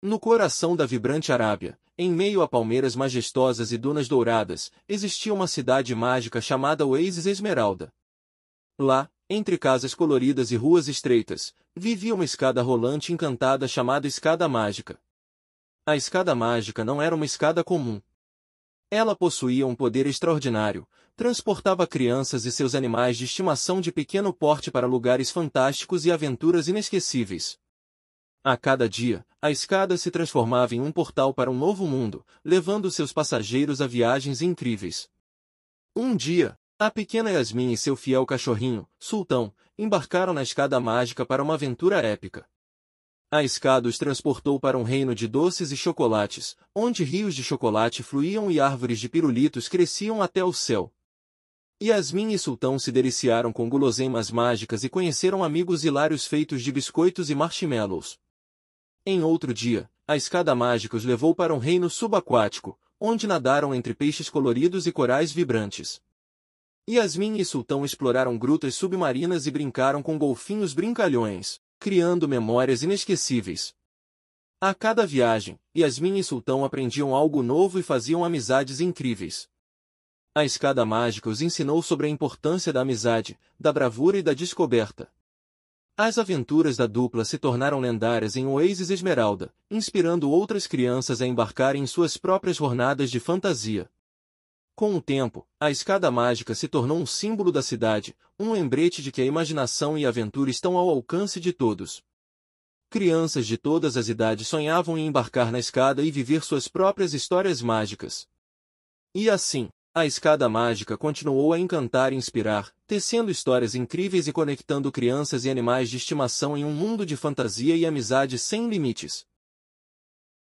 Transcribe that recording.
No coração da vibrante Arábia, em meio a palmeiras majestosas e dunas douradas, existia uma cidade mágica chamada Oasis Esmeralda. Lá, entre casas coloridas e ruas estreitas, vivia uma escada rolante encantada chamada Escada Mágica. A escada mágica não era uma escada comum. Ela possuía um poder extraordinário, transportava crianças e seus animais de estimação de pequeno porte para lugares fantásticos e aventuras inesquecíveis, a cada dia, a escada se transformava em um portal para um novo mundo, levando seus passageiros a viagens incríveis. Um dia, a pequena Yasmin e seu fiel cachorrinho, Sultão, embarcaram na escada mágica para uma aventura épica. A escada os transportou para um reino de doces e chocolates, onde rios de chocolate fluíam e árvores de pirulitos cresciam até o céu. Yasmin e Sultão se deliciaram com guloseimas mágicas e conheceram amigos hilários feitos de biscoitos e marshmallows. Em outro dia, a escada mágica os levou para um reino subaquático, onde nadaram entre peixes coloridos e corais vibrantes. Yasmin e Sultão exploraram grutas submarinas e brincaram com golfinhos brincalhões, criando memórias inesquecíveis. A cada viagem, Yasmin e Sultão aprendiam algo novo e faziam amizades incríveis. A escada mágica os ensinou sobre a importância da amizade, da bravura e da descoberta, as aventuras da dupla se tornaram lendárias em Oasis Esmeralda, inspirando outras crianças a embarcarem em suas próprias jornadas de fantasia. Com o tempo, a escada mágica se tornou um símbolo da cidade, um lembrete de que a imaginação e a aventura estão ao alcance de todos. Crianças de todas as idades sonhavam em embarcar na escada e viver suas próprias histórias mágicas. E assim, a escada mágica continuou a encantar e inspirar, tecendo histórias incríveis e conectando crianças e animais de estimação em um mundo de fantasia e amizade sem limites.